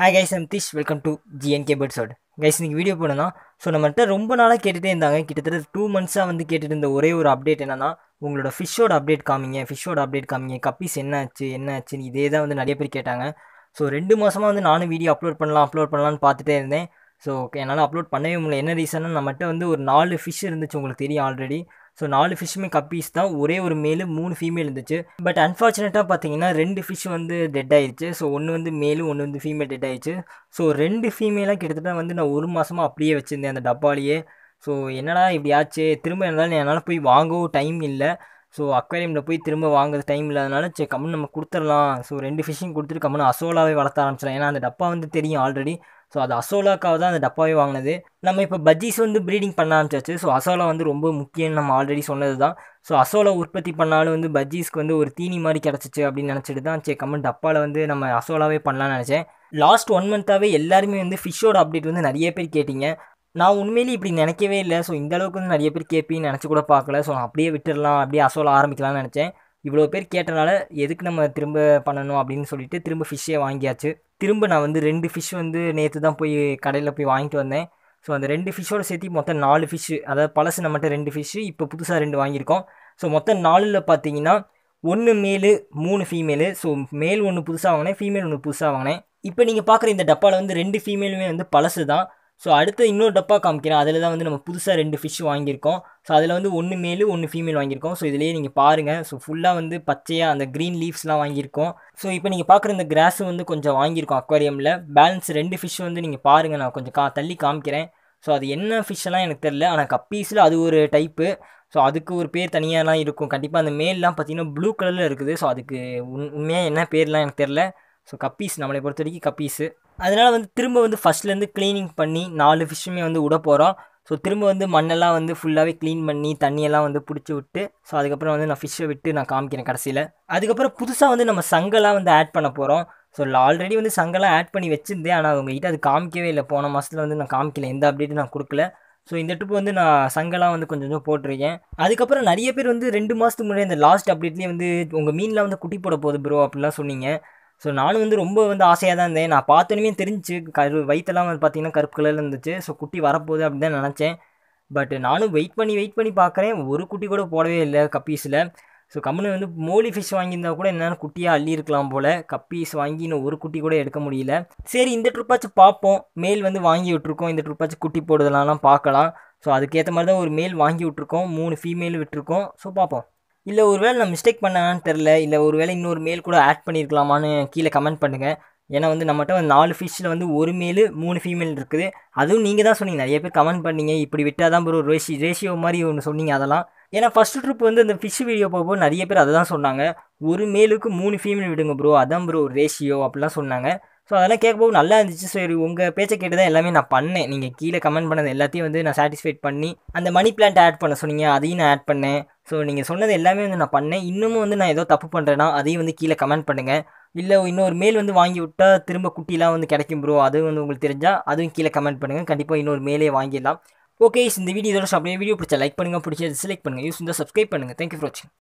hi guys எம் திஷ் welcome to GNK பேர்ட்ஸோட் கைஸ் இன்றைக்கி வீடியோ போனோம்னா ஸோ நம்மகிட்ட ரொம்ப நாளாக கேட்டுகிட்டே இருந்தாங்க கிட்டத்தட்ட டூ மந்த்ஸாக வந்து கேட்டுட்டு இருந்த ஒரே ஒரு அப்டேட் என்னன்னா உங்களோட ஃபிஷ்ஷோட அப்டேட் காமிங்க ஃபிஷ்ஷோட அப்டேட் காமிங்க கப்பீஸ் என்ன ஆச்சு என்ன ஆச்சுன்னு இதே தான் வந்து நிறைய பேர் கேட்டாங்க ஸோ ரெண்டு மாதமாக வந்து நானும் வீடியோ அப்லோட் பண்ணலாம் அப்லோட் பண்ணலான்னு பார்த்துட்டே இருந்தேன் ஸோ என்னால் அப்லோட் பண்ணவே முடியல என்ன ரீசன்னா நம்மகிட்ட வந்து ஒரு நாலு ஃபிஷ் இருந்துச்சு உங்களுக்கு தெரியும் ஆல்ரெடி ஸோ நாலு ஃபிஷ்ஷுமே கப்பீஸ் தான் ஒரே ஒரு மேலு மூணு ஃபீமேல் இருந்துச்சு பட் அன்ஃபார்ச்சுனேட்டாக பார்த்தீங்கன்னா ரெண்டு ஃபிஷ் வந்து டெட் ஆயிடுச்சு ஸோ ஒன்று வந்து மேலும் ஒன்று வந்து ஃபீமேல் டெட் ஆயிடுச்சு ஸோ ரெண்டு ஃபீமேலாக கிட்டத்தட்ட வந்து நான் ஒரு மாதமாக அப்படியே வச்சுருந்தேன் அந்த டப்பாலேயே ஸோ என்னடா இப்படி ஆச்சு திரும்ப இருந்தாலும் என்னால் போய் வாங்கவும் டைம் இல்லை ஸோ அக்வேரியமில் போய் திரும்ப வாங்குறது டைம் இல்லாதனால சரி கம்மன் நம்ம கொடுத்துடலாம் ஸோ ரெண்டு ஃபிஷ்ஷும் கொடுத்துட்டு கம்மன் அசோலாவே வளர்த்த ஆரம்பிச்சிடலாம் ஏன்னா அந்த டப்பா வந்து தெரியும் ஆல்ரெடி ஸோ அது அசோலாக்காக தான் அந்த டப்பாவே வாங்கினது நம்ம இப்போ பஜ்ஜீஸ் வந்து ப்ரீடிங் பண்ண ஆரம்பிச்சாச்சு ஸோ அசோலா வந்து ரொம்ப முக்கியம்னு நம்ம ஆல்ரெடி சொன்னது தான் ஸோ அசோலா உற்பத்தி பண்ணாலும் வந்து பஜ்ஜீஸ்க்கு வந்து ஒரு தீனி மாதிரி கிடச்சிச்சு அப்படின்னு நினச்சிட்டு தான் சரி கம்மன் டப்பாவில் வந்து நம்ம அசோலாவே பண்ணலாம்னு நினச்சேன் லாஸ்ட் ஒன் மந்த்தாகவே எல்லாருமே வந்து ஃபிஷ்ஷோட அப்டேட் வந்து நிறைய பேர் கேட்டிங்க நான் உண்மையிலேயே இப்படி நினைக்கவே இல்லை ஸோ இந்த அளவுக்கு வந்து நிறைய பேர் கேட்பீங்கன்னு நினச்சி கூட பார்க்கல ஸோ நான் அப்படியே விட்டுடலாம் அப்படியே அசோலா ஆரம்பிக்கலாம்னு நினச்சேன் இவ்வளோ பேர் கேட்டனால எதுக்கு நம்ம திரும்ப பண்ணணும் அப்படின்னு சொல்லிட்டு திரும்ப ஃபிஷ்ஷே வாங்கியாச்சு திரும்ப நான் வந்து ரெண்டு ஃபிஷ் வந்து நேற்று தான் போய் கடையில் போய் வாங்கிட்டு வந்தேன் ஸோ அந்த ரெண்டு ஃபிஷ்ஷோடு சேர்த்து மொத்தம் நாலு ஃபிஷ்ஷு அதாவது பழசு நம்மகிட்ட ரெண்டு ஃபிஷ்ஷு இப்போ புதுசாக ரெண்டு வாங்கியிருக்கோம் ஸோ மொத்தம் நாலில் பார்த்தீங்கன்னா ஒன்று மேலு மூணு ஃபீமேலு ஸோ மேல் ஒன்று புதுசாக வாங்கினேன் ஃபீமேல் ஒன்று புதுசாக வாங்கினேன் இப்போ நீங்கள் பார்க்குற இந்த டப்பாவில் வந்து ரெண்டு ஃபீமேலுமே வந்து பழசு தான் ஸோ அடுத்து இன்னொரு டப்பா காமிக்கிறேன் அதில் தான் வந்து நம்ம புதுசாக ரெண்டு ஃபிஷ் வாங்கியிருக்கோம் ஸோ அதில் வந்து ஒன்று மேலு ஒன்று ஃபீமேல் வாங்கியிருக்கோம் ஸோ இதிலேயே நீங்கள் பாருங்கள் ஸோ ஃபுல்லாக வந்து பச்சையாக அந்த க்ரீன் லீவ்ஸ்லாம் வாங்கியிருக்கோம் ஸோ இப்போ நீங்கள் பார்க்குற இந்த கிராஸ் வந்து கொஞ்சம் வாங்கியிருக்கோம் அக்வாரியமில் பேலன்ஸ் ரெண்டு ஃபிஷ் வந்து நீங்கள் பாருங்கள் நான் கொஞ்சம் கா தள்ளி காமிக்கிறேன் ஸோ அது என்ன ஃபிஷ்ஷெல்லாம் எனக்கு தெரில ஆனால் கப்பீஸில் அது ஒரு டைப்பு ஸோ அதுக்கு ஒரு பேர் தனியாகலாம் இருக்கும் கண்டிப்பாக அந்த மேல்லாம் பார்த்தீங்கன்னா ப்ளூ கலரில் இருக்குது ஸோ அதுக்கு உண் உண்மையாக என்ன பேர்லாம் எனக்கு தெரில ஸோ கப்பீஸ் நம்மளை பொறுத்த வரைக்கும் கப்பீஸு அதனால் வந்து திரும்ப வந்து ஃபஸ்ட்லேருந்து க்ளீனிங் பண்ணி நாலு ஃபிஷ்ஷுமே வந்து விட போகிறோம் ஸோ திரும்ப வந்து மண்ணெல்லாம் வந்து ஃபுல்லாகவே க்ளீன் பண்ணி தண்ணியெல்லாம் வந்து பிடிச்சி விட்டு ஸோ அதுக்கப்புறம் வந்து நான் ஃபிஷ்ஷை விட்டு நான் காமிக்கிறேன் கடைசியில் அதுக்கப்புறம் புதுசாக வந்து நம்ம சங்கெல்லாம் வந்து ஆட் பண்ண போகிறோம் ஸோ ஆல்ரெடி வந்து சங்கெல்லாம் ஆட் பண்ணி வச்சுருந்தேன் ஆனால் கிட்டே அது காமிக்கவே இல்லை போன மாதத்தில் வந்து நான் காமிக்கல எந்த அப்டேட்டும் நான் கொடுக்கல ஸோ இந்த ட்ரிப் வந்து நான் சங்கெல்லாம் வந்து கொஞ்சம் கொஞ்சம் போட்டிருக்கேன் அதுக்கப்புறம் நிறைய பேர் வந்து ரெண்டு மாதத்துக்கு முன்னாடி இந்த லாஸ்ட் அப்டேட்லேயே வந்து உங்கள் மீனில் வந்து குட்டி போட போகுது ப்ரோ அப்படிலாம் சொன்னீங்க ஸோ நானும் வந்து ரொம்ப வந்து ஆசையாக தான் இருந்தேன் நான் பார்த்தோன்னே தெரிஞ்சு கரு வயிற்றெல்லாம் வந்து பார்த்தீங்கன்னா கருப்பு கலரில் இருந்துச்சு ஸோ குட்டி வரப்போகுது அப்படின்னு தான் நினச்சேன் பட் நானும் வெயிட் பண்ணி வெயிட் பண்ணி பார்க்குறேன் ஒரு குட்டி கூட போடவே இல்லை கப்பீஸில் ஸோ கம்முனு வந்து மோலி ஃபிஷ் வாங்கியிருந்தா கூட என்னென்னு குட்டியாக அள்ளி இருக்கலாம் போல் கப்பீஸ் வாங்கி இன்னும் ஒரு குட்டி கூட எடுக்க முடியல சரி இந்த ட்ரிப்பாச்சும் பார்ப்போம் மேல் வந்து வாங்கி விட்ருக்கோம் இந்த ட்ரிப்பாச்சும் குட்டி போடுதலாம்லாம் பார்க்கலாம் ஸோ அதுக்கேற்ற மாதிரி தான் ஒரு மேல் வாங்கி விட்ருக்கோம் மூணு ஃபீமேல் விட்டுருக்கோம் ஸோ பார்ப்போம் இல்லை ஒருவேளை நான் மிஸ்டேக் பண்ணான்னு தெரில இல்லை ஒருவேளை இன்னொரு மேல் கூட ஆட் பண்ணியிருக்கலாமான்னு கீழே கமெண்ட் பண்ணுங்கள் ஏன்னா வந்து நம்மகிட்ட வந்து நாலு ஃபிஷ்ஷில் வந்து ஒரு மேல் மூணு ஃபீமேல் இருக்குது அதுவும் நீங்கள் தான் சொன்னீங்க நிறைய பேர் கமெண்ட் பண்ணீங்க இப்படி விட்டால் தான் ஒரு ரேஷி ரேஷியோ மாதிரி ஒன்று சொன்னீங்க அதெல்லாம் ஏன்னா ஃபஸ்ட்டு ட்ரிப் வந்து அந்த ஃபிஷ் வீடியோ போகும்போது நிறைய பேர் அதை தான் சொன்னாங்க ஒரு மேலுக்கு மூணு ஃபீமேல் விடுங்க ப்ரோ அதான் ப்ரோ ரேஷியோ அப்படிலாம் சொன்னாங்க ஸோ அதெல்லாம் கேட்கும்போது நல்லா இருந்துச்சு சரி உங்கள் பேச்சை கேட்டு தான் எல்லாமே நான் பண்ணேன் நீங்கள் கீழே கமெண்ட் பண்ணது எல்லாத்தையும் வந்து நான் சாட்டிஸ்ஃபைட் பண்ணி அந்த மணி பிளான்ட் ஆட் பண்ண சொன்னீங்க அதையும் நான் ஆட் பண்ணேன் ஸோ நீங்கள் சொன்னது எல்லாமே வந்து நான் பண்ணேன் இன்னமும் வந்து நான் ஏதோ தப்பு பண்ணுறேன்னா அதையும் வந்து கீழே கமெண்ட் பண்ணுங்கள் இல்லை இன்னொரு மேல் வந்து வாங்கி விட்டால் திரும்ப குட்டிலாம் வந்து கிடைக்கும் ப்ரோ அது வந்து உங்களுக்கு தெரிஞ்சால் அதுவும் கீழே கமெண்ட் பண்ணுங்கள் கண்டிப்பாக இன்னொரு மேலே வாங்கிடலாம் ஓகே இந்த வீடியோ இதோட அப்படியே வீடியோ பிடிச்சா லைக் பண்ணுங்கள் பிடிச்சா டிஸ்லைக் பண்ணுங்கள் யூஸ் இருந்தால் சப்ஸ்கிரைப் பண்ணுங்கள் தேங்க்யூ ஃபார் வாட்சிங்